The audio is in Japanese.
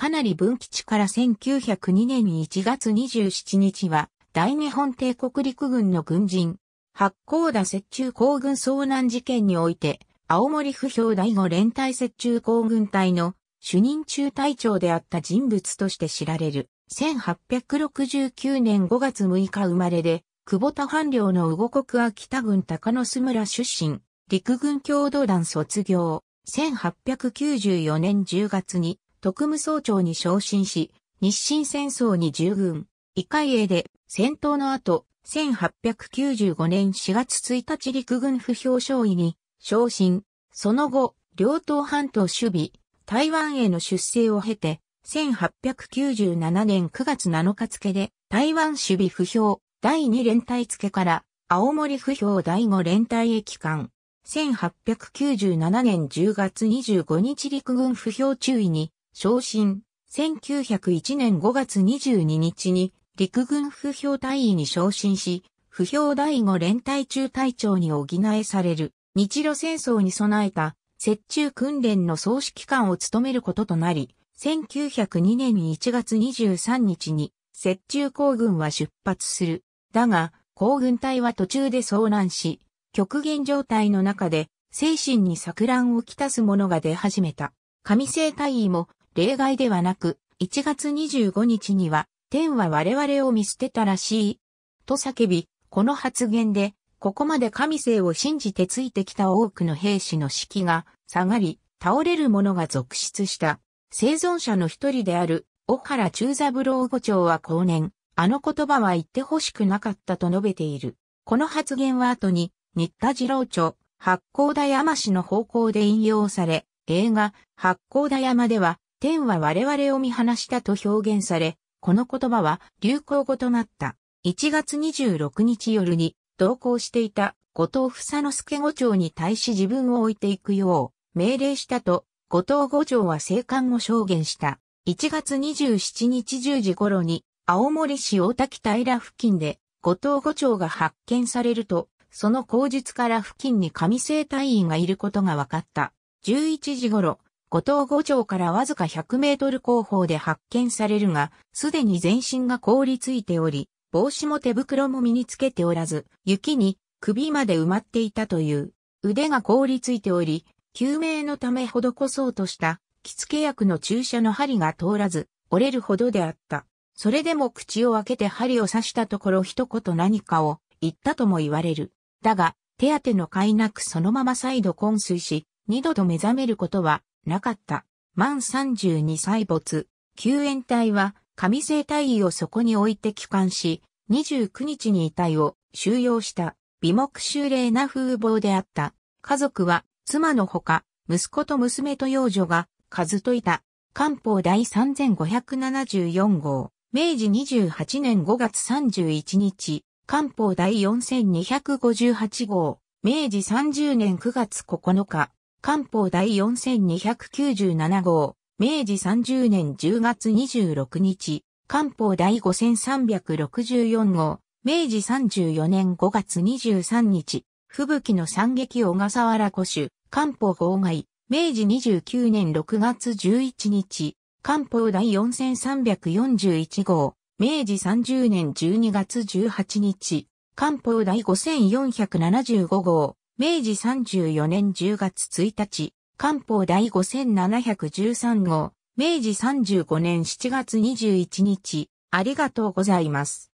かなり分岐地から1902年1月27日は、大日本帝国陸軍の軍人、八甲田雪中行軍遭難事件において、青森府兵第五連隊雪中行軍隊の主任中隊長であった人物として知られる。1869年5月6日生まれで、久保田藩領の動国秋田軍高野須村出身、陸軍共同団卒業。1894年10月に特務総長に昇進し、日清戦争に従軍、異海英で戦闘の後、1895年4月1日陸軍不評少尉に昇進、その後、両党半島守備、台湾への出征を経て、1897年9月7日付で、台湾守備不評第2連隊付から、青森不評第5連隊へ帰還。1897年10月25日陸軍不評中尉に昇進、1901年5月22日に陸軍不評隊員に昇進し、不評第五連隊中隊長に補えされる、日露戦争に備えた、接中訓練の総指揮官を務めることとなり、1902年1月23日に、接中行軍は出発する。だが、行軍隊は途中で遭難し、極限状態の中で、精神に錯乱をきたす者が出始めた。上生隊員も例外ではなく、1月25日には、天は我々を見捨てたらしい。と叫び、この発言で、ここまで神性を信じてついてきた多くの兵士の士気が下がり、倒れる者が続出した。生存者の一人である、小原中三郎五長は後年、あの言葉は言ってほしくなかったと述べている。この発言は後に、新田次郎著、八甲田山氏の方向で引用され、映画、八甲田山では、天は我々を見放したと表現され、この言葉は流行語となった。1月26日夜に同行していた後藤房之助五長に対し自分を置いていくよう命令したと、後藤五長は生還を証言した。1月27日10時頃に青森市大滝平付近で後藤五長が発見されると、その口述から付近に上生隊員がいることが分かった。11時頃、五島五町からわずか100メートル後方で発見されるが、すでに全身が凍りついており、帽子も手袋も身につけておらず、雪に首まで埋まっていたという。腕が凍りついており、救命のため施そうとした、着付け薬の注射の針が通らず、折れるほどであった。それでも口を開けて針を刺したところ一言何かを言ったとも言われる。だが、手当の甲斐なくそのまま再度昏睡し、二度と目覚めることはなかった。満32歳没。救援隊は、上生隊員をそこに置いて帰還し、29日に遺体を収容した、美目修麗な風貌であった。家族は、妻のほか、息子と娘と幼女が、数といた。官報第3574号、明治28年5月31日、官報第4258号、明治30年9月9日、官報第4297号、明治30年10月26日、官報第5364号、明治34年5月23日、吹雪の惨劇小笠原古種、官報号外、明治29年6月11日、官報第4341号、明治30年12月18日、官報第5475号、明治34年10月1日、官報第5713号、明治35年7月21日、ありがとうございます。